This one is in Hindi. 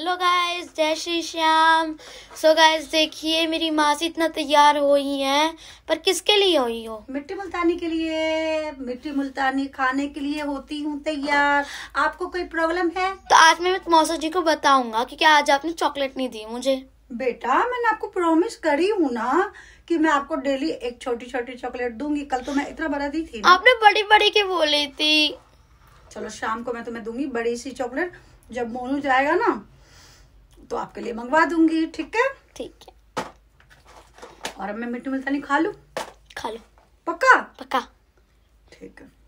हेलो गाइस जय श्री श्याम सो गाइस देखिए मेरी मासी इतना तैयार हुई है पर किसके लिए हुई हो मिट्टी मुल्तानी के लिए मिट्टी मुल्तानी खाने के लिए होती हूँ तैयार आपको कोई प्रॉब्लम है तो आज मैं मौसा जी को बताऊंगा क्योंकि आज आपने चॉकलेट नहीं दी मुझे बेटा मैंने आपको प्रॉमिस करी हूँ ना कि मैं आपको डेली एक छोटी छोटी चॉकलेट दूंगी कल तो मैं इतना बड़ा दी थी आपने बड़ी बड़ी के बोली थी चलो शाम को मैं तुम्हें दूंगी बड़ी सी चॉकलेट जब मोनू जाएगा ना तो आपके लिए मंगवा दूंगी ठीक है ठीक है और अब मैं मिट्टू नहीं खा लू खा लू पक्का पक्का ठीक है